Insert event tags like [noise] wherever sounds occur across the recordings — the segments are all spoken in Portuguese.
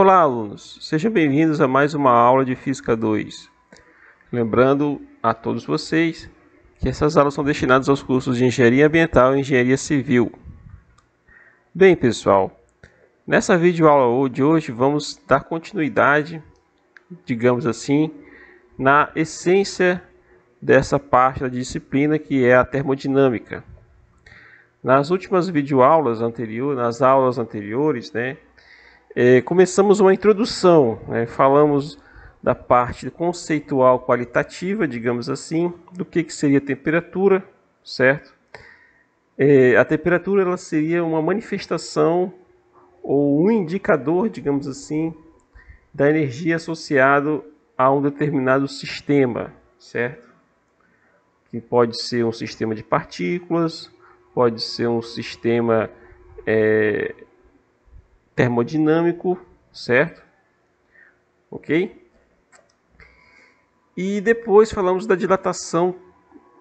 Olá, alunos! Sejam bem-vindos a mais uma aula de Física 2. Lembrando a todos vocês que essas aulas são destinadas aos cursos de Engenharia Ambiental e Engenharia Civil. Bem, pessoal, nessa videoaula de hoje vamos dar continuidade, digamos assim, na essência dessa parte da disciplina que é a termodinâmica. Nas últimas videoaulas anteriores, nas aulas anteriores, né, é, começamos uma introdução, né? falamos da parte conceitual qualitativa, digamos assim, do que, que seria temperatura, certo? É, a temperatura ela seria uma manifestação ou um indicador, digamos assim, da energia associado a um determinado sistema, certo? Que pode ser um sistema de partículas, pode ser um sistema é, termodinâmico, certo? Ok? E depois falamos da dilatação,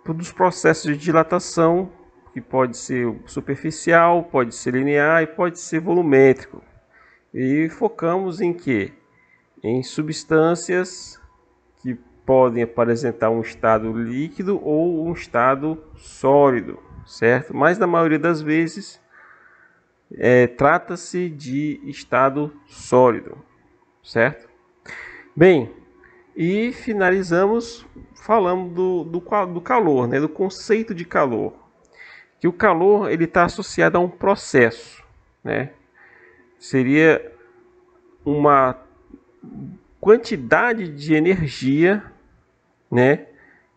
dos processos de dilatação, que pode ser superficial, pode ser linear e pode ser volumétrico. E focamos em que? Em substâncias que podem apresentar um estado líquido ou um estado sólido, certo? Mas na maioria das vezes é, trata-se de estado sólido, certo? Bem, e finalizamos falando do, do, do calor, né, do conceito de calor. Que o calor ele está associado a um processo, né? Seria uma quantidade de energia, né,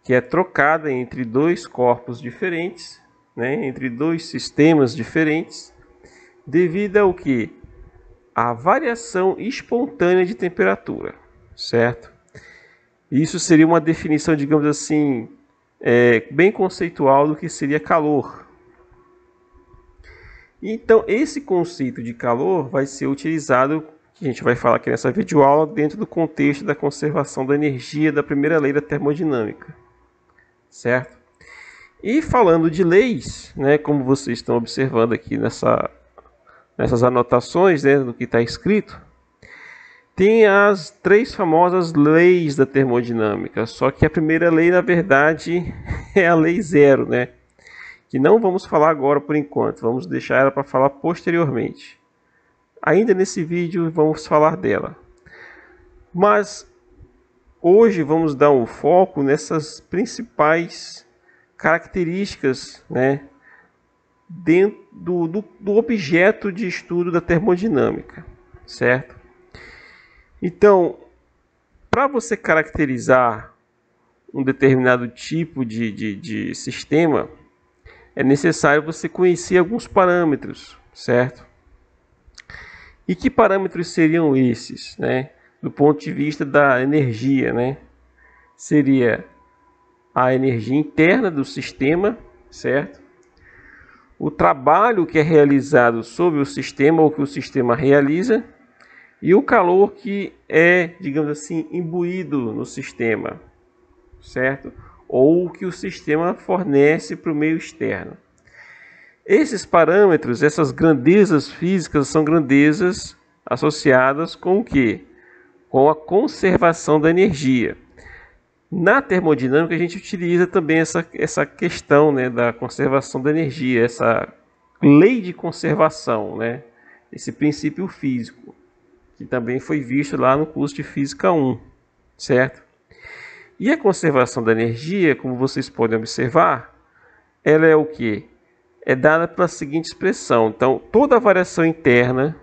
que é trocada entre dois corpos diferentes, né, entre dois sistemas diferentes, devido ao que? A variação espontânea de temperatura, certo? Isso seria uma definição, digamos assim, é, bem conceitual do que seria calor. Então, esse conceito de calor vai ser utilizado, a gente vai falar aqui nessa videoaula, dentro do contexto da conservação da energia da primeira lei da termodinâmica, certo? E falando de leis, né, como vocês estão observando aqui nessa nessas anotações né, do que está escrito, tem as três famosas leis da termodinâmica. Só que a primeira lei, na verdade, [laughs] é a lei zero, né? Que não vamos falar agora por enquanto, vamos deixar ela para falar posteriormente. Ainda nesse vídeo vamos falar dela. Mas hoje vamos dar um foco nessas principais características, né, dentro do, do, do objeto de estudo da termodinâmica, certo? Então, para você caracterizar um determinado tipo de, de, de sistema, é necessário você conhecer alguns parâmetros, certo? E que parâmetros seriam esses, né? Do ponto de vista da energia, né? Seria a energia interna do sistema, certo? o trabalho que é realizado sobre o sistema ou que o sistema realiza e o calor que é, digamos assim, imbuído no sistema, certo? Ou que o sistema fornece para o meio externo. Esses parâmetros, essas grandezas físicas são grandezas associadas com o quê? Com a conservação da energia. Na termodinâmica, a gente utiliza também essa, essa questão né, da conservação da energia, essa lei de conservação, né, esse princípio físico, que também foi visto lá no curso de Física 1, certo? E a conservação da energia, como vocês podem observar, ela é o que? É dada pela seguinte expressão. Então, toda variação interna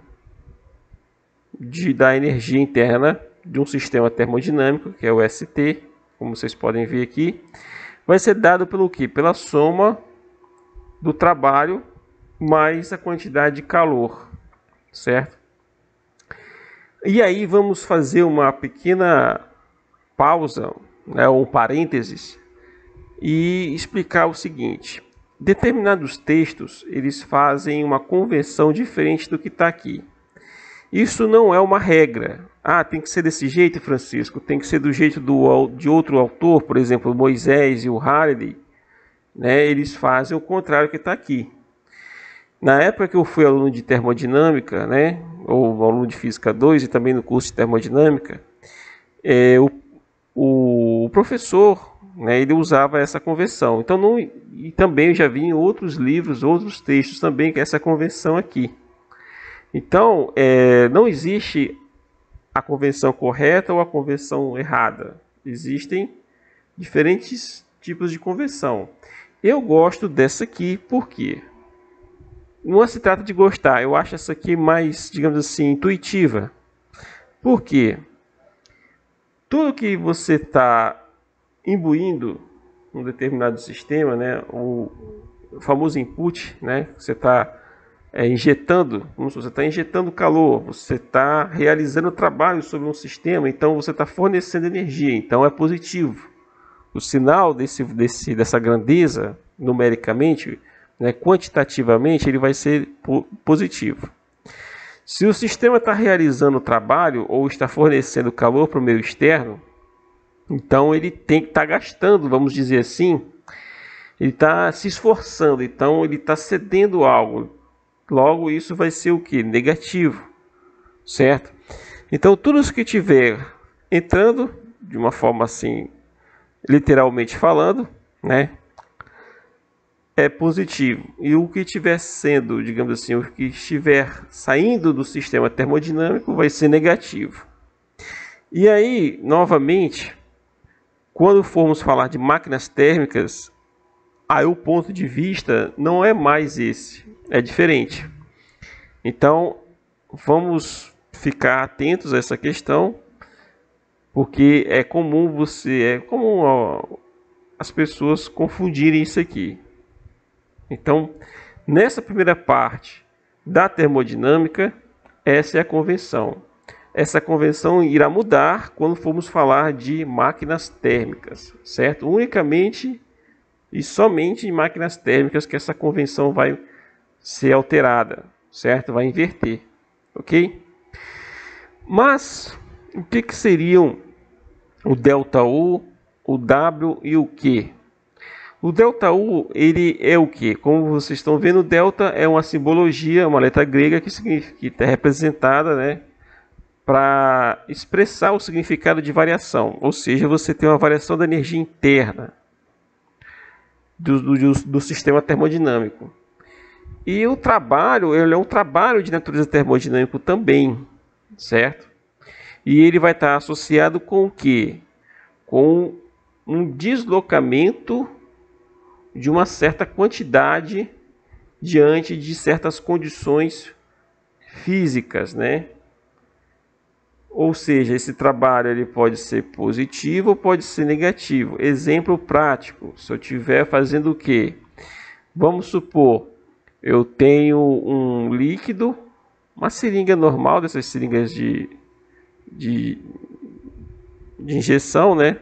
de, da energia interna de um sistema termodinâmico, que é o ST, como vocês podem ver aqui, vai ser dado pelo que? Pela soma do trabalho mais a quantidade de calor, certo? E aí vamos fazer uma pequena pausa, né, ou parênteses, e explicar o seguinte. Determinados textos, eles fazem uma conversão diferente do que está aqui. Isso não é uma regra. Ah, tem que ser desse jeito, Francisco, tem que ser do jeito do, de outro autor, por exemplo, Moisés e o Harley. Né? Eles fazem o contrário que está aqui. Na época que eu fui aluno de termodinâmica, né, ou aluno de física 2 e também no curso de termodinâmica, é, o, o professor né, ele usava essa convenção. Então, não, e também eu já vi em outros livros, outros textos também, que essa convenção aqui. Então, é, não existe a convenção correta ou a convenção errada. Existem diferentes tipos de convenção. Eu gosto dessa aqui, por quê? Não se trata de gostar, eu acho essa aqui mais, digamos assim, intuitiva. Por quê? Tudo que você está imbuindo um determinado sistema, né, o famoso input, né, você está é, injetando, se você está injetando calor, você está realizando trabalho sobre um sistema, então você está fornecendo energia, então é positivo. O sinal desse, desse, dessa grandeza, numericamente, né, quantitativamente, ele vai ser positivo. Se o sistema está realizando trabalho ou está fornecendo calor para o meio externo, então ele tem que estar tá gastando, vamos dizer assim, ele está se esforçando, então ele está cedendo algo, Logo, isso vai ser o que? Negativo, certo? Então, tudo isso que tiver entrando, de uma forma assim, literalmente falando, né? É positivo. E o que estiver sendo, digamos assim, o que estiver saindo do sistema termodinâmico vai ser negativo. E aí, novamente, quando formos falar de máquinas térmicas, aí o ponto de vista não é mais esse é diferente. Então, vamos ficar atentos a essa questão, porque é comum você, é comum ó, as pessoas confundirem isso aqui. Então, nessa primeira parte da termodinâmica, essa é a convenção. Essa convenção irá mudar quando formos falar de máquinas térmicas, certo? Unicamente e somente em máquinas térmicas que essa convenção vai ser alterada, certo? Vai inverter, ok? Mas o que, que seriam o delta U, o W e o Q? O delta U ele é o que? Como vocês estão vendo, o delta é uma simbologia, uma letra grega que, que é representada, né, para expressar o significado de variação, ou seja, você tem uma variação da energia interna do, do, do sistema termodinâmico. E o trabalho, ele é um trabalho de natureza termodinâmica também, certo? E ele vai estar associado com o quê? Com um deslocamento de uma certa quantidade diante de certas condições físicas, né? Ou seja, esse trabalho ele pode ser positivo ou pode ser negativo. Exemplo prático, se eu estiver fazendo o quê? Vamos supor, eu tenho um líquido, uma seringa normal, dessas seringas de, de, de injeção, né?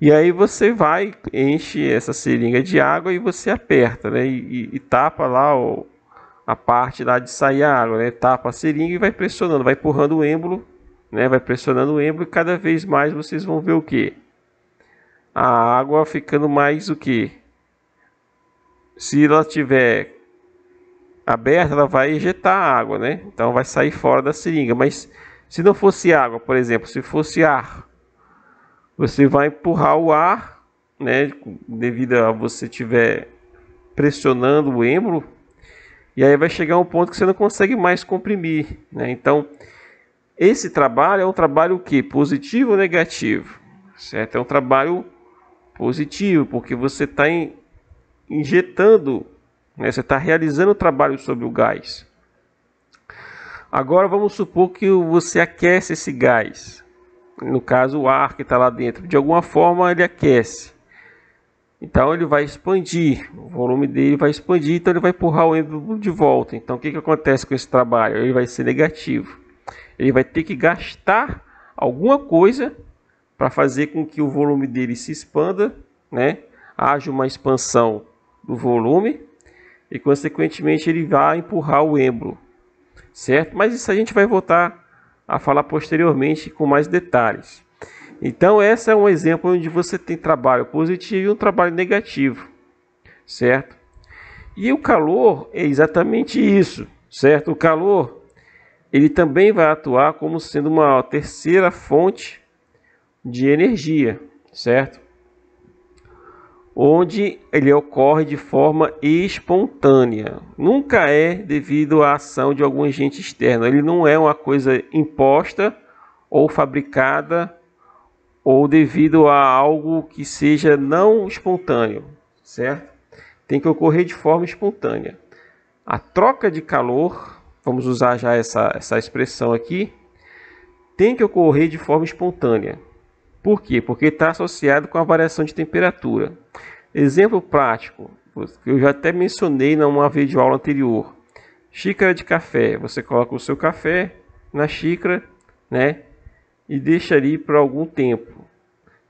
E aí você vai, enche essa seringa de água e você aperta, né? E, e, e tapa lá o, a parte lá de sair a água, né? Tapa a seringa e vai pressionando, vai empurrando o êmbolo, né? Vai pressionando o êmbolo e cada vez mais vocês vão ver o que? A água ficando mais o que? Se ela tiver aberta, ela vai ejetar a água, né? Então vai sair fora da seringa. Mas se não fosse água, por exemplo, se fosse ar, você vai empurrar o ar, né? Devido a você tiver pressionando o êmbolo, e aí vai chegar um ponto que você não consegue mais comprimir, né? Então esse trabalho é um trabalho que positivo ou negativo, certo? É um trabalho positivo porque você está em injetando, né? você está realizando o trabalho sobre o gás. Agora vamos supor que você aquece esse gás, no caso o ar que está lá dentro, de alguma forma ele aquece. Então ele vai expandir, o volume dele vai expandir, então ele vai empurrar o êmbolo de volta. Então o que, que acontece com esse trabalho? Ele vai ser negativo. Ele vai ter que gastar alguma coisa para fazer com que o volume dele se expanda, né? haja uma expansão do volume e, consequentemente, ele vai empurrar o êmbolo, certo? Mas isso a gente vai voltar a falar posteriormente com mais detalhes. Então, esse é um exemplo onde você tem trabalho positivo e um trabalho negativo, certo? E o calor é exatamente isso, certo? O calor ele também vai atuar como sendo uma terceira fonte de energia, certo? onde ele ocorre de forma espontânea. Nunca é devido à ação de algum agente externo. Ele não é uma coisa imposta ou fabricada ou devido a algo que seja não espontâneo, certo? Tem que ocorrer de forma espontânea. A troca de calor, vamos usar já essa, essa expressão aqui, tem que ocorrer de forma espontânea. Por quê? Porque está associado com a variação de temperatura. Exemplo prático, que eu já até mencionei numa videoaula anterior. Xícara de café, você coloca o seu café na xícara, né? E deixa ali por algum tempo.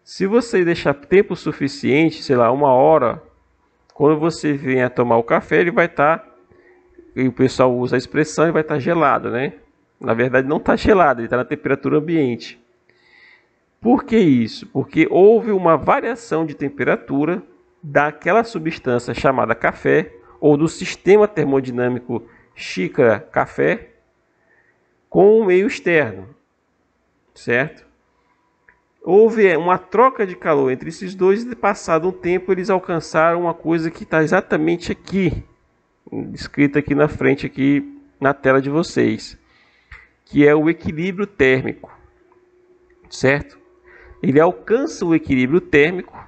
Se você deixar tempo suficiente, sei lá, uma hora, quando você vem a tomar o café, ele vai estar, tá, e o pessoal usa a expressão, ele vai estar tá gelado, né? Na verdade, não está gelado, ele está na temperatura ambiente. Por que isso? Porque houve uma variação de temperatura daquela substância chamada café ou do sistema termodinâmico xícara café com o meio externo, certo? Houve eh, uma troca de calor entre esses dois e passado um tempo eles alcançaram uma coisa que está exatamente aqui, escrita aqui na frente aqui na tela de vocês, que é o equilíbrio térmico, certo? ele alcança o equilíbrio térmico.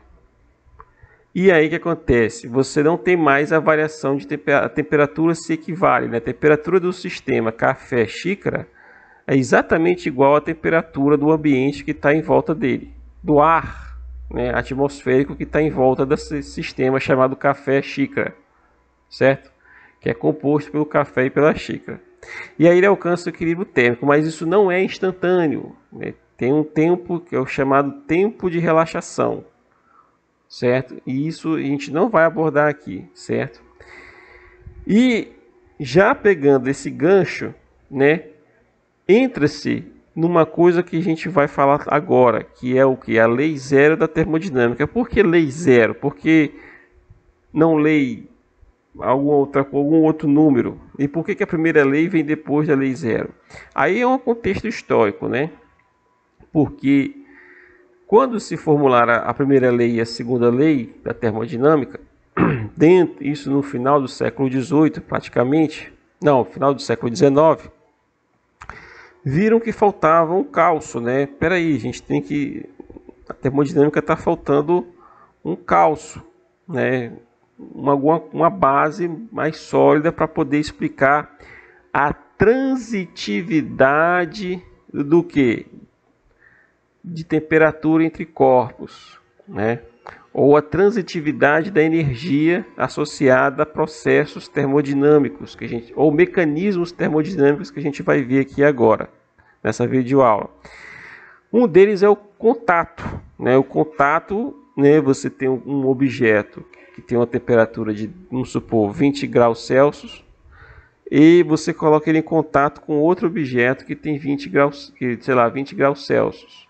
E aí o que acontece? Você não tem mais a variação de temperatura, a temperatura se equivale, né? A temperatura do sistema café xícara é exatamente igual à temperatura do ambiente que está em volta dele, do ar né, atmosférico que está em volta desse sistema chamado café xícara, certo? Que é composto pelo café e pela xícara. E aí ele alcança o equilíbrio térmico, mas isso não é instantâneo. Né? Tem um tempo que é o chamado tempo de relaxação, certo? E isso a gente não vai abordar aqui, certo? E já pegando esse gancho, né? Entra-se numa coisa que a gente vai falar agora, que é o que? A lei zero da termodinâmica. Por que lei zero? Porque não lei algum, outra, algum outro número? E por que, que a primeira lei vem depois da lei zero? Aí é um contexto histórico, né? porque quando se formular a primeira lei e a segunda lei da termodinâmica, [clears throat] dentro, isso no final do século XVIII praticamente, não, final do século XIX, viram que faltava um calço, né? Peraí, a gente tem que. A termodinâmica está faltando um calço, né? Uma, uma base mais sólida para poder explicar a transitividade do que? de temperatura entre corpos, né? ou a transitividade da energia associada a processos termodinâmicos que a gente, ou mecanismos termodinâmicos que a gente vai ver aqui agora, nessa videoaula. Um deles é o contato. Né? O contato, né? você tem um objeto que tem uma temperatura de, vamos supor, 20 graus Celsius, e você coloca ele em contato com outro objeto que tem 20 graus, que, sei lá, 20 graus Celsius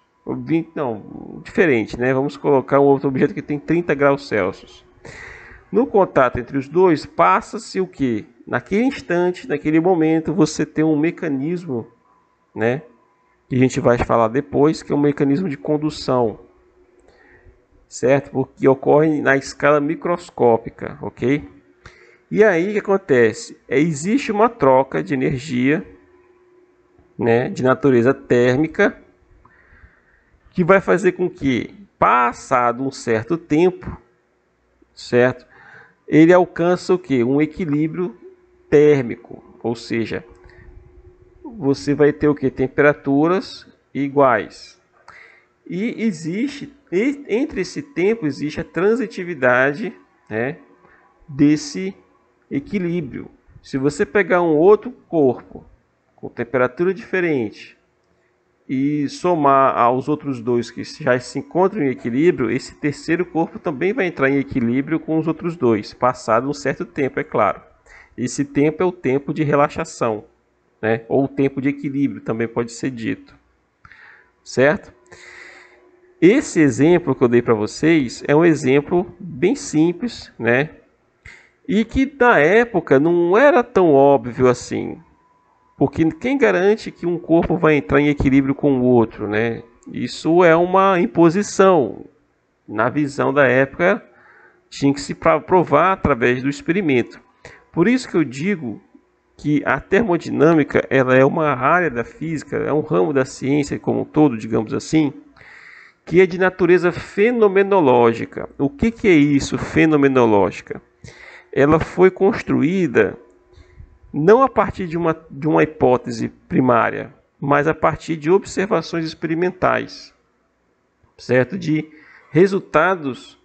não, diferente, né? Vamos colocar um outro objeto que tem 30 graus Celsius. No contato entre os dois, passa-se o que? Naquele instante, naquele momento, você tem um mecanismo, né? Que a gente vai falar depois, que é um mecanismo de condução, certo? Porque ocorre na escala microscópica, ok? E aí o que acontece? É, existe uma troca de energia, né? De natureza térmica que vai fazer com que, passado um certo tempo, certo? Ele alcança o que? Um equilíbrio térmico, ou seja, você vai ter o que? Temperaturas iguais. E existe, entre esse tempo, existe a transitividade né, desse equilíbrio. Se você pegar um outro corpo com temperatura diferente, e somar aos outros dois que já se encontram em equilíbrio, esse terceiro corpo também vai entrar em equilíbrio com os outros dois, passado um certo tempo, é claro. Esse tempo é o tempo de relaxação, né? ou o tempo de equilíbrio também pode ser dito. Certo? Esse exemplo que eu dei para vocês é um exemplo bem simples, né? E que na época não era tão óbvio assim, porque quem garante que um corpo vai entrar em equilíbrio com o outro, né? Isso é uma imposição. Na visão da época, tinha que se provar através do experimento. Por isso que eu digo que a termodinâmica ela é uma área da física, é um ramo da ciência como um todo, digamos assim, que é de natureza fenomenológica. O que, que é isso, fenomenológica? Ela foi construída não a partir de uma, de uma hipótese primária, mas a partir de observações experimentais, certo? De resultados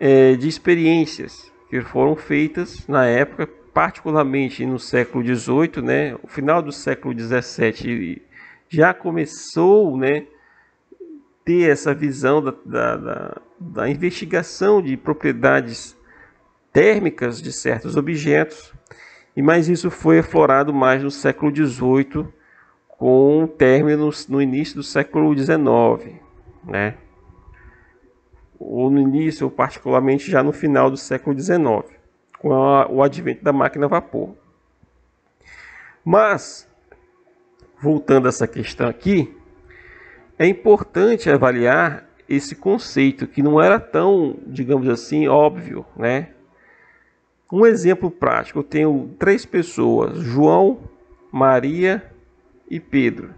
é, de experiências que foram feitas na época, particularmente no século XVIII, né? O final do século XVII já começou, né? Ter essa visão da, da, da, da investigação de propriedades térmicas de certos objetos e mais isso foi aflorado mais no século XVIII, com términos término no início do século XIX, né? Ou no início, ou particularmente já no final do século XIX, com a, o advento da máquina a vapor. Mas, voltando a essa questão aqui, é importante avaliar esse conceito que não era tão, digamos assim, óbvio, né? Um exemplo prático: eu tenho três pessoas, João, Maria e Pedro.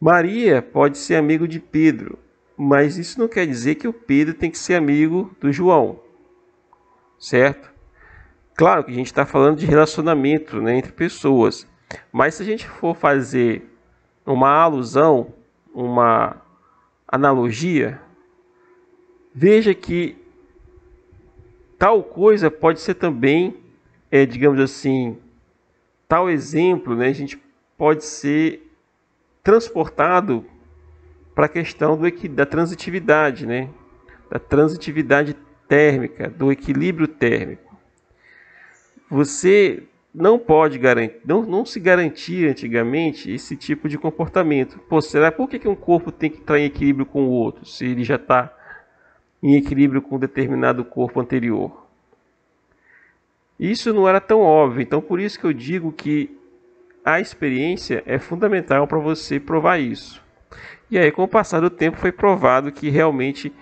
Maria pode ser amigo de Pedro, mas isso não quer dizer que o Pedro tem que ser amigo do João, certo? Claro que a gente está falando de relacionamento né, entre pessoas, mas se a gente for fazer uma alusão, uma analogia, veja que tal coisa pode ser também, é, digamos assim, tal exemplo, né, a gente pode ser transportado para a questão do, da transitividade, né, da transitividade térmica, do equilíbrio térmico. Você não pode garantir, não, não se garantia antigamente esse tipo de comportamento. Pô, será por que, que um corpo tem que entrar em equilíbrio com o outro se ele já está em equilíbrio com determinado corpo anterior. Isso não era tão óbvio, então por isso que eu digo que a experiência é fundamental para você provar isso. E aí, com o passar do tempo, foi provado que realmente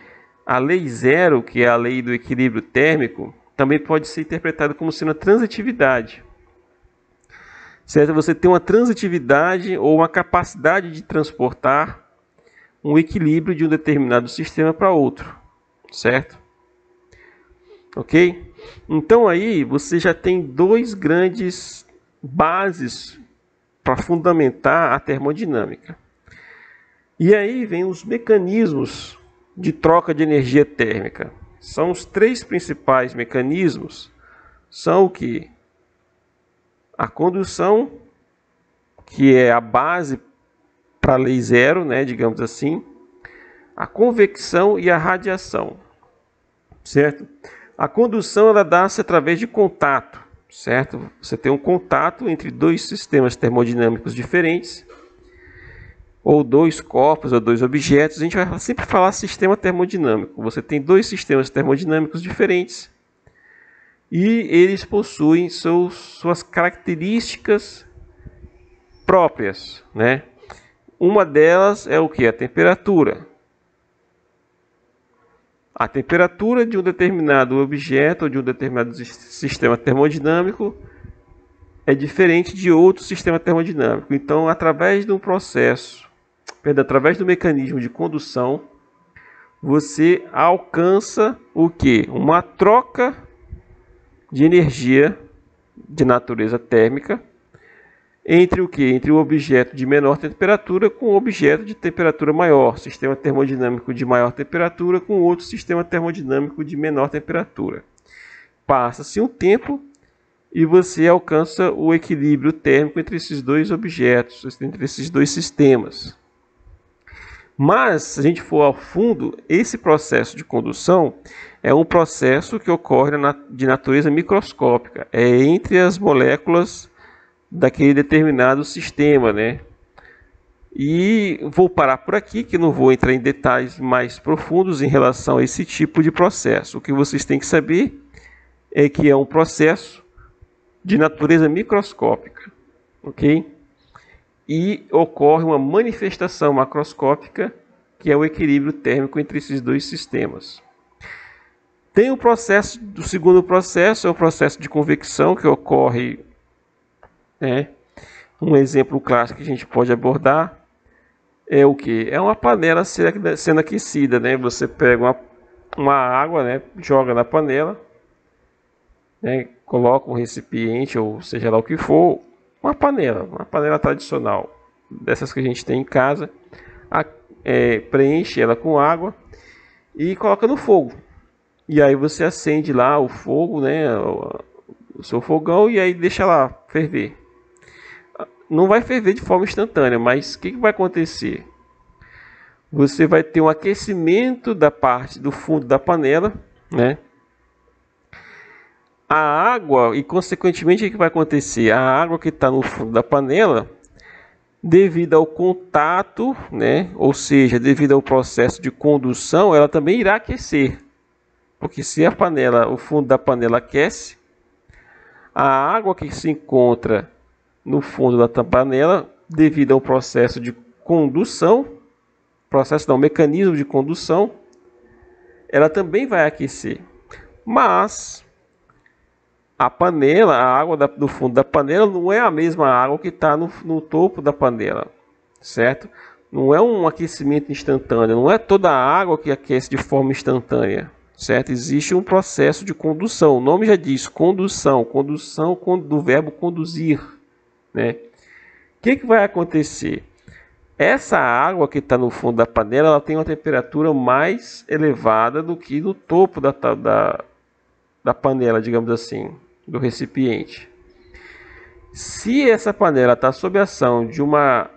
a lei zero, que é a lei do equilíbrio térmico, também pode ser interpretada como sendo a transitividade. Certo? Você tem uma transitividade ou uma capacidade de transportar um equilíbrio de um determinado sistema para outro certo? Ok? Então aí você já tem dois grandes bases para fundamentar a termodinâmica. E aí vem os mecanismos de troca de energia térmica. São os três principais mecanismos, são o que? A condução, que é a base para a lei zero, né, digamos assim, a convecção e a radiação, certo? A condução ela dá-se através de contato, certo? Você tem um contato entre dois sistemas termodinâmicos diferentes, ou dois corpos, ou dois objetos. A gente vai sempre falar sistema termodinâmico. Você tem dois sistemas termodinâmicos diferentes e eles possuem seus, suas características próprias, né? Uma delas é o que? A temperatura. A temperatura de um determinado objeto ou de um determinado sistema termodinâmico é diferente de outro sistema termodinâmico. Então, através de um processo, perdão, através do mecanismo de condução, você alcança o que? Uma troca de energia de natureza térmica entre o que? Entre o objeto de menor temperatura com o objeto de temperatura maior, sistema termodinâmico de maior temperatura com outro sistema termodinâmico de menor temperatura. Passa-se um tempo e você alcança o equilíbrio térmico entre esses dois objetos, entre esses dois sistemas. Mas, se a gente for ao fundo, esse processo de condução é um processo que ocorre de natureza microscópica, é entre as moléculas daquele determinado sistema, né? E vou parar por aqui, que não vou entrar em detalhes mais profundos em relação a esse tipo de processo. O que vocês têm que saber é que é um processo de natureza microscópica, ok? E ocorre uma manifestação macroscópica, que é o equilíbrio térmico entre esses dois sistemas. Tem o processo, o segundo processo é o processo de convecção, que ocorre né? Um exemplo clássico que a gente pode abordar é o que? É uma panela sendo aquecida, né? Você pega uma, uma água, né? joga na panela, né? coloca um recipiente ou seja lá o que for, uma panela, uma panela tradicional, dessas que a gente tem em casa, a, é, preenche ela com água e coloca no fogo. E aí você acende lá o fogo, né? O seu fogão e aí deixa lá ferver não vai ferver de forma instantânea, mas o que, que vai acontecer? Você vai ter um aquecimento da parte do fundo da panela, né? A água, e consequentemente, o que vai acontecer? A água que está no fundo da panela, devido ao contato, né? ou seja, devido ao processo de condução, ela também irá aquecer. Porque se a panela, o fundo da panela aquece, a água que se encontra no fundo da tampanela devido ao processo de condução, processo não, mecanismo de condução, ela também vai aquecer. Mas a panela, a água da, do fundo da panela não é a mesma água que está no, no topo da panela, certo? Não é um aquecimento instantâneo, não é toda a água que aquece de forma instantânea, certo? Existe um processo de condução. O nome já diz condução, condução do verbo conduzir, né? O que, que vai acontecer? Essa água que está no fundo da panela, ela tem uma temperatura mais elevada do que no topo da, da, da panela, digamos assim, do recipiente. Se essa panela está sob ação de uma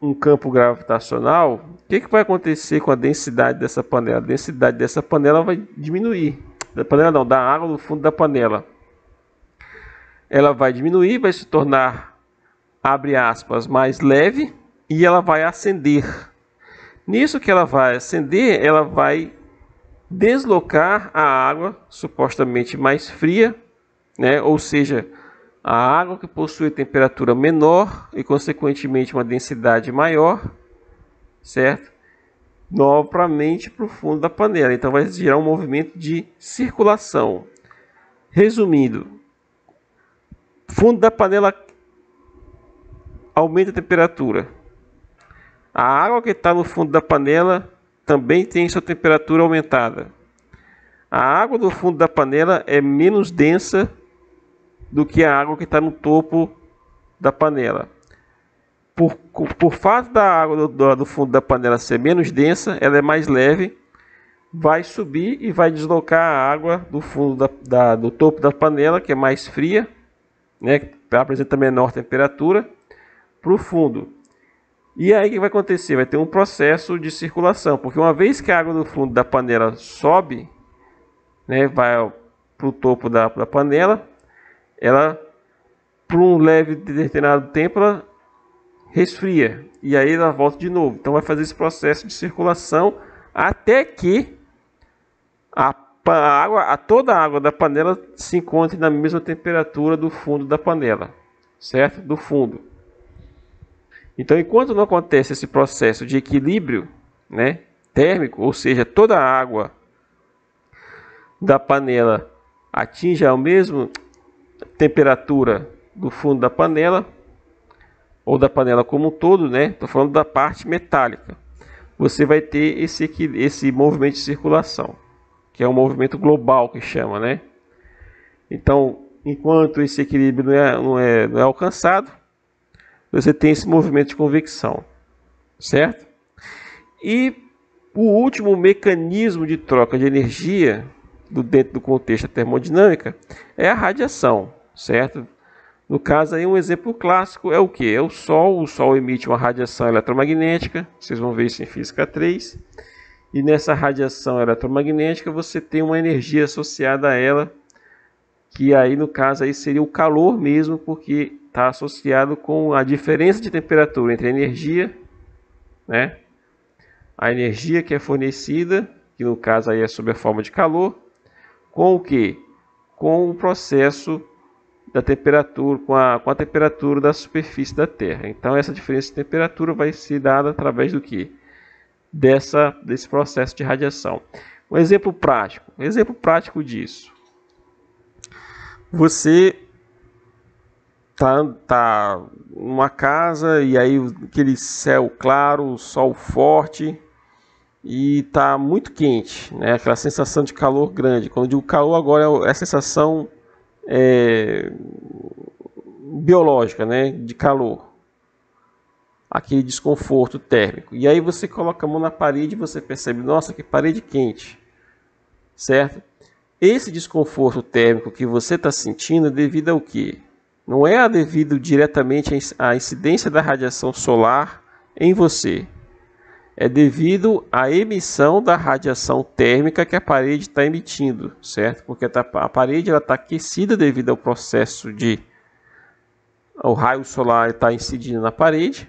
um campo gravitacional, o que, que vai acontecer com a densidade dessa panela? A densidade dessa panela vai diminuir. Da panela não, da água no fundo da panela ela vai diminuir, vai se tornar, abre aspas, mais leve e ela vai acender. Nisso que ela vai acender, ela vai deslocar a água supostamente mais fria, né? ou seja, a água que possui temperatura menor e, consequentemente, uma densidade maior, certo? Novamente para o fundo da panela. Então, vai gerar um movimento de circulação. Resumindo, Fundo da panela aumenta a temperatura. A água que está no fundo da panela também tem sua temperatura aumentada. A água do fundo da panela é menos densa do que a água que está no topo da panela. Por, por fato da água do, do fundo da panela ser menos densa, ela é mais leve, vai subir e vai deslocar a água do fundo da, da, do topo da panela, que é mais fria, né, apresenta menor temperatura, para o fundo. E aí o que vai acontecer? Vai ter um processo de circulação, porque uma vez que a água do fundo da panela sobe, né, vai para o topo da, da panela, ela, por um leve determinado tempo, ela resfria e aí ela volta de novo. Então vai fazer esse processo de circulação até que a a água, a toda a água da panela se encontre na mesma temperatura do fundo da panela, certo? Do fundo. Então, enquanto não acontece esse processo de equilíbrio, né, térmico, ou seja, toda a água da panela atinge a mesma temperatura do fundo da panela ou da panela como um todo, né? Estou falando da parte metálica. Você vai ter esse, esse movimento de circulação que é um movimento global que chama, né? Então, enquanto esse equilíbrio não é, não é, não é alcançado, você tem esse movimento de convecção, certo? E o último mecanismo de troca de energia do, dentro do contexto da termodinâmica é a radiação, certo? No caso aí um exemplo clássico é o que? É o Sol. O Sol emite uma radiação eletromagnética. Vocês vão ver isso em física 3. E nessa radiação eletromagnética você tem uma energia associada a ela, que aí no caso aí seria o calor mesmo, porque está associado com a diferença de temperatura entre a energia, né? A energia que é fornecida, que no caso aí é sob a forma de calor, com o que? Com o processo da temperatura, com a, com a temperatura da superfície da Terra. Então essa diferença de temperatura vai ser dada através do que? dessa, desse processo de radiação. Um exemplo prático, um exemplo prático disso. Você tá, tá numa casa e aí aquele céu claro, sol forte e tá muito quente, né? Aquela sensação de calor grande. Quando eu digo calor agora é a sensação é, biológica, né? De calor aquele desconforto térmico. E aí você coloca a mão na parede e você percebe, nossa, que parede quente, certo? Esse desconforto térmico que você está sentindo é devido ao quê? Não é devido diretamente à incidência da radiação solar em você. É devido à emissão da radiação térmica que a parede está emitindo, certo? Porque tá, a parede está aquecida devido ao processo de o raio solar está incidindo na parede,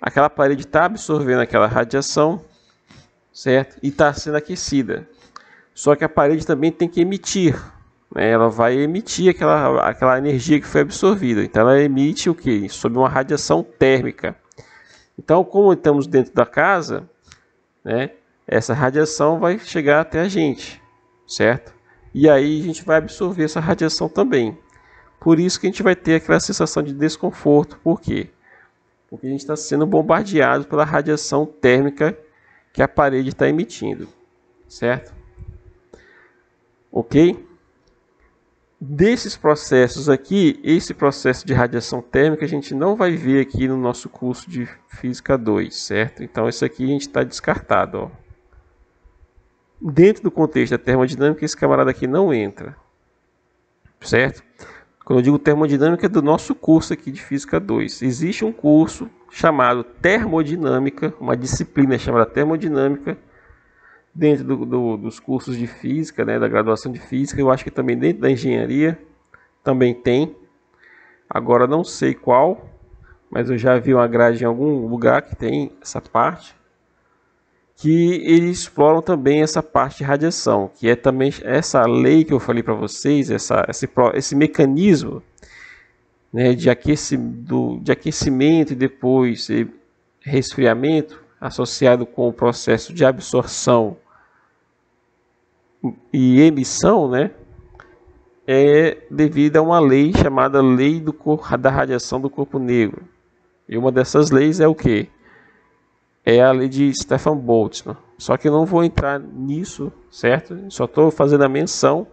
aquela parede está absorvendo aquela radiação, certo? E está sendo aquecida. Só que a parede também tem que emitir, né? ela vai emitir aquela, aquela energia que foi absorvida. Então ela emite o que? Sob uma radiação térmica. Então, como estamos dentro da casa, né? essa radiação vai chegar até a gente, certo? E aí a gente vai absorver essa radiação também. Por isso que a gente vai ter aquela sensação de desconforto, por quê? porque a gente está sendo bombardeado pela radiação térmica que a parede está emitindo, certo? Ok? Desses processos aqui, esse processo de radiação térmica a gente não vai ver aqui no nosso curso de Física 2, certo? Então, isso aqui a gente está descartado. Ó. Dentro do contexto da termodinâmica, esse camarada aqui não entra, certo? Quando eu digo termodinâmica, é do nosso curso aqui de Física 2. Existe um curso chamado Termodinâmica, uma disciplina chamada Termodinâmica, dentro do, do, dos cursos de Física, né, da graduação de Física. Eu acho que também dentro da Engenharia também tem. Agora não sei qual, mas eu já vi uma grade em algum lugar que tem essa parte que eles exploram também essa parte de radiação, que é também essa lei que eu falei para vocês, essa, esse, esse mecanismo né, de, aqueci, do, de aquecimento e depois resfriamento, associado com o processo de absorção e emissão, né, é devido a uma lei chamada Lei do, da Radiação do Corpo Negro. E uma dessas leis é o que? é a lei de Stefan Boltzmann. Né? Só que eu não vou entrar nisso, certo? Só estou fazendo a menção,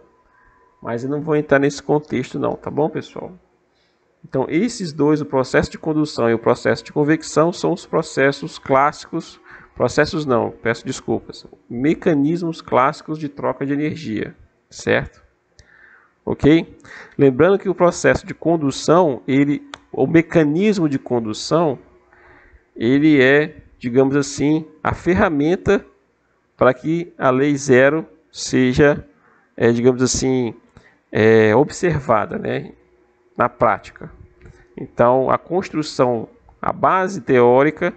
mas eu não vou entrar nesse contexto não, tá bom, pessoal? Então, esses dois, o processo de condução e o processo de convecção, são os processos clássicos, processos não, peço desculpas, mecanismos clássicos de troca de energia, certo? Ok? Lembrando que o processo de condução, ele, o mecanismo de condução, ele é digamos assim, a ferramenta para que a lei zero seja, é, digamos assim, é, observada né, na prática. Então, a construção, a base teórica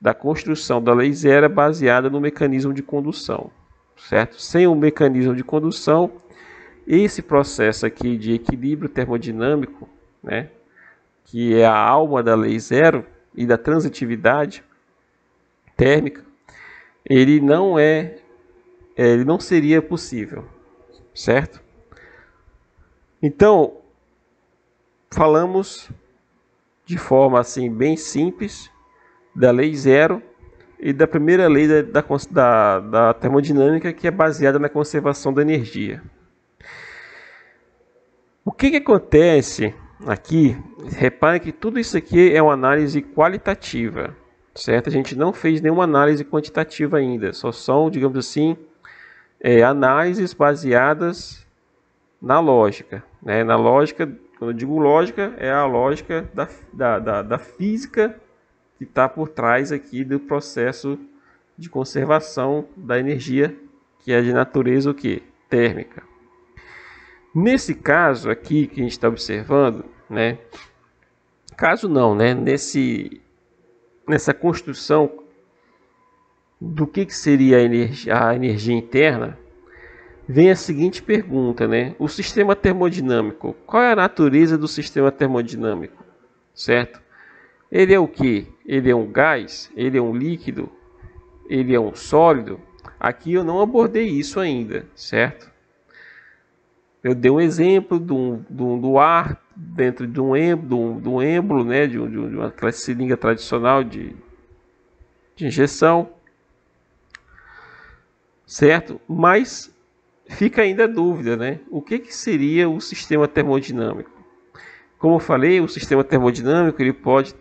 da construção da lei zero é baseada no mecanismo de condução, certo? Sem o mecanismo de condução, esse processo aqui de equilíbrio termodinâmico, né, que é a alma da lei zero e da transitividade, térmica, ele não é, é, ele não seria possível, certo? Então, falamos de forma assim bem simples da lei zero e da primeira lei da, da, da termodinâmica que é baseada na conservação da energia. O que, que acontece aqui? Reparem que tudo isso aqui é uma análise qualitativa certo? A gente não fez nenhuma análise quantitativa ainda, só são, digamos assim, é, análises baseadas na lógica. Né? Na lógica, quando eu digo lógica, é a lógica da, da, da, da física que está por trás aqui do processo de conservação da energia, que é de natureza o quê? Térmica. Nesse caso aqui que a gente está observando, né? Caso não, né? Nesse nessa construção do que, que seria a energia, a energia interna, vem a seguinte pergunta, né? O sistema termodinâmico, qual é a natureza do sistema termodinâmico? Certo? Ele é o que? Ele é um gás? Ele é um líquido? Ele é um sólido? Aqui eu não abordei isso ainda, certo? Eu dei um exemplo do, do, do ar dentro de um êmbolo, de um êmbolo né, de, um, de uma seringa tradicional de, de injeção, certo? Mas fica ainda a dúvida, né? O que, que seria o sistema termodinâmico? Como eu falei, o sistema termodinâmico ele pode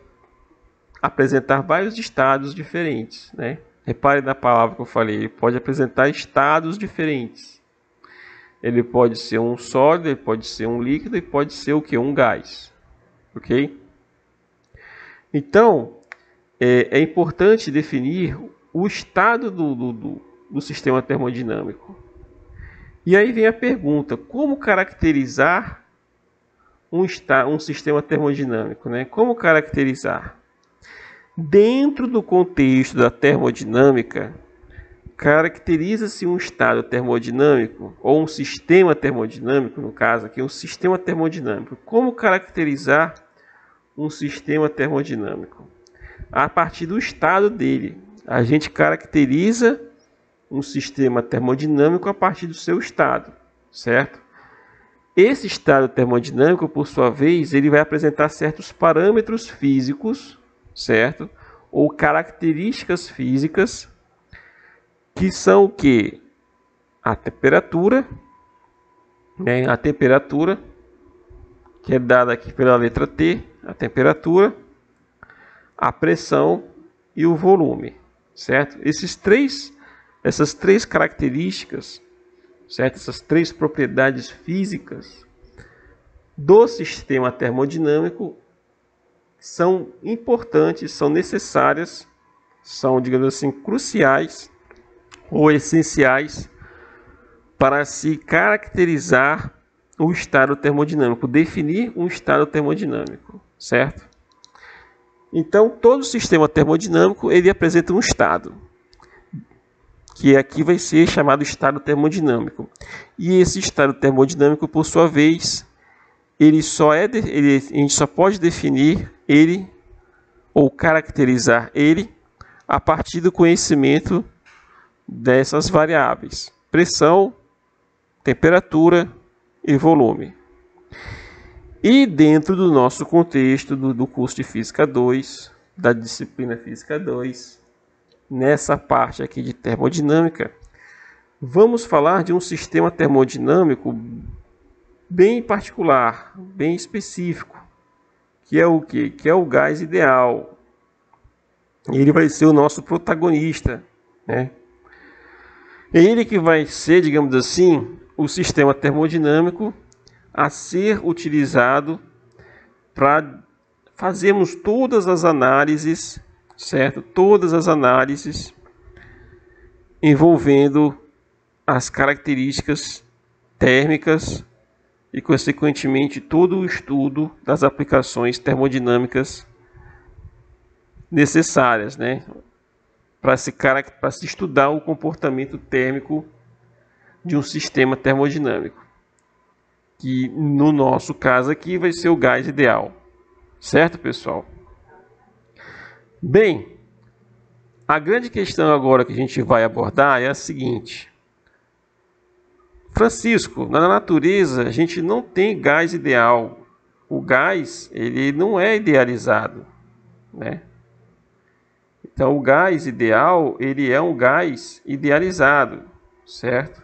apresentar vários estados diferentes, né? Repare na palavra que eu falei, ele pode apresentar estados diferentes ele pode ser um sólido, ele pode ser um líquido e pode ser o que? Um gás. Ok? Então, é, é importante definir o estado do, do, do, do sistema termodinâmico. E aí vem a pergunta: como caracterizar um, um sistema termodinâmico? Né? Como caracterizar? Dentro do contexto da termodinâmica, caracteriza-se um estado termodinâmico, ou um sistema termodinâmico, no caso aqui, um sistema termodinâmico. Como caracterizar um sistema termodinâmico? A partir do estado dele. A gente caracteriza um sistema termodinâmico a partir do seu estado, certo? Esse estado termodinâmico, por sua vez, ele vai apresentar certos parâmetros físicos, certo? Ou características físicas que são o que a temperatura, né, a temperatura que é dada aqui pela letra T, a temperatura, a pressão e o volume, certo? Esses três, essas três características, certo? Essas três propriedades físicas do sistema termodinâmico são importantes, são necessárias, são, digamos assim, cruciais ou essenciais para se caracterizar o estado termodinâmico, definir um estado termodinâmico, certo? Então, todo sistema termodinâmico ele apresenta um estado, que aqui vai ser chamado estado termodinâmico. E esse estado termodinâmico, por sua vez, ele só é ele, a gente só pode definir ele ou caracterizar ele a partir do conhecimento dessas variáveis: pressão, temperatura e volume. E dentro do nosso contexto do, do curso de Física 2, da disciplina Física 2, nessa parte aqui de termodinâmica, vamos falar de um sistema termodinâmico bem particular, bem específico, que é o que? Que é o gás ideal. Ele vai ser o nosso protagonista, né? É ele que vai ser, digamos assim, o sistema termodinâmico a ser utilizado para fazermos todas as análises, certo? Todas as análises envolvendo as características térmicas e, consequentemente, todo o estudo das aplicações termodinâmicas necessárias, né? para se, se estudar o comportamento térmico de um sistema termodinâmico, que no nosso caso aqui vai ser o gás ideal, certo, pessoal? Bem, a grande questão agora que a gente vai abordar é a seguinte. Francisco, na natureza a gente não tem gás ideal. O gás ele não é idealizado, né? Então, o gás ideal, ele é um gás idealizado, certo?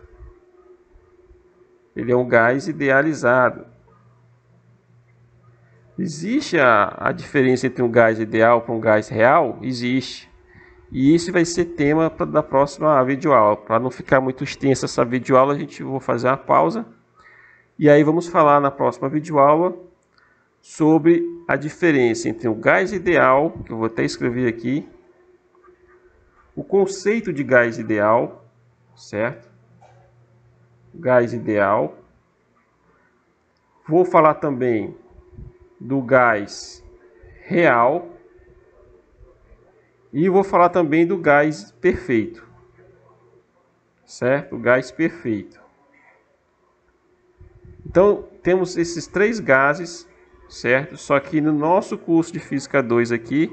Ele é um gás idealizado. Existe a, a diferença entre um gás ideal para um gás real? Existe. E isso vai ser tema pra, da próxima videoaula. Para não ficar muito extensa essa videoaula, a gente vou fazer uma pausa. E aí vamos falar na próxima videoaula sobre a diferença entre o gás ideal, que eu vou até escrever aqui, o conceito de gás ideal, certo? Gás ideal. Vou falar também do gás real e vou falar também do gás perfeito. Certo? O gás perfeito. Então, temos esses três gases, certo? Só que no nosso curso de física 2 aqui,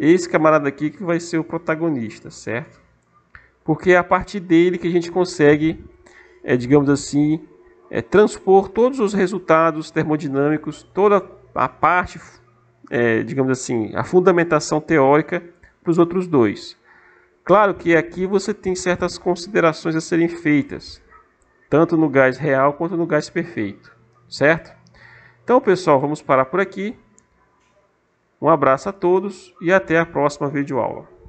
esse camarada aqui que vai ser o protagonista, certo? Porque é a partir dele que a gente consegue, é, digamos assim, é, transpor todos os resultados termodinâmicos, toda a parte, é, digamos assim, a fundamentação teórica para os outros dois. Claro que aqui você tem certas considerações a serem feitas, tanto no gás real quanto no gás perfeito, certo? Então, pessoal, vamos parar por aqui. Um abraço a todos e até a próxima videoaula.